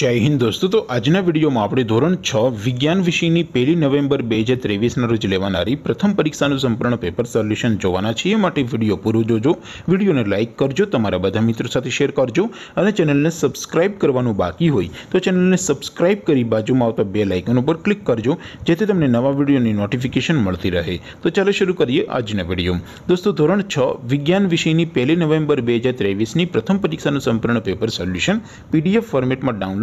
जय हिंद दोस्तों तो आज ना वीडियो में आपड़ी ધોરણ 6 વિજ્ઞાન વિષયની 1લી નવેમ્બર 2023 ના રોજ લેવાણારી પ્રથમ પરીક્ષાનું સંપૂર્ણ પેપર સોલ્યુશન જોવાના છે માટે વિડિયો પૂરું જોજો વિડિયોને લાઈક કરજો તમારા બધા મિત્રો સાથે શેર કરજો અને ચેનલને સબ્સ્ક્રાઇબ કરવાનું બાકી હોય તો ચેનલને સબ્સ્ક્રાઇબ કરી બાજુમાં આપતો બેલ આઇકન ઉપર ક્લિક કરજો જેથી તમને નવા વિડિયોની નોટિફિકેશન મળતી રહે તો ચાલો શરૂ કરીએ આજનો વિડિયો दोस्तों ધોરણ 6 વિજ્ઞાન વિષયની 1લી નવેમ્બર 2023 ની પ્રથમ પરીક્ષાનું સંપૂર્ણ પેપર સોલ્યુશન PDF ફોર્મેટમાં ડાઉનલોડ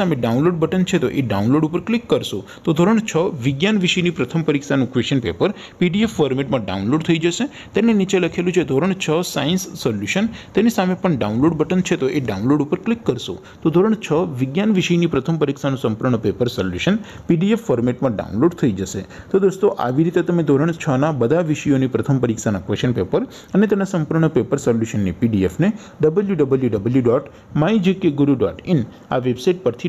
сами ડાઉનલોડ બટન છે તો એ ડાઉનલોડ ઉપર ક્લિક કરશું તો ધોરણ 6 વિજ્ઞાન વિષયની પ્રથમ પરીક્ષાનું ક્વેશ્ચન પેપર પીડીએફ ફોર્મેટમાં ડાઉનલોડ થઈ જશે તેની નીચે લખેલું છે ધોરણ 6 સાયન્સ સોલ્યુશન તેની સામે પણ ડાઉનલોડ બટન છે તો એ ડાઉનલોડ ઉપર ક્લિક કરશું તો ધોરણ 6 વિજ્ઞાન વિષયની પ્રથમ પરીક્ષાનું સંપૂર્ણ પેપર સોલ્યુશન પીડીએફ ફોર્મેટમાં ડાઉનલોડ થઈ જશે તો દોસ્તો આવી રીતે તમે ધોરણ 6 ના બધા વિષયોની પ્રથમ પરીક્ષાના ક્વેશ્ચન પેપર અને તેના સંપૂર્ણ પેપર સોલ્યુશનને પીડીએફ ને www.mygkguru.in આ વેબસાઈટ પરથી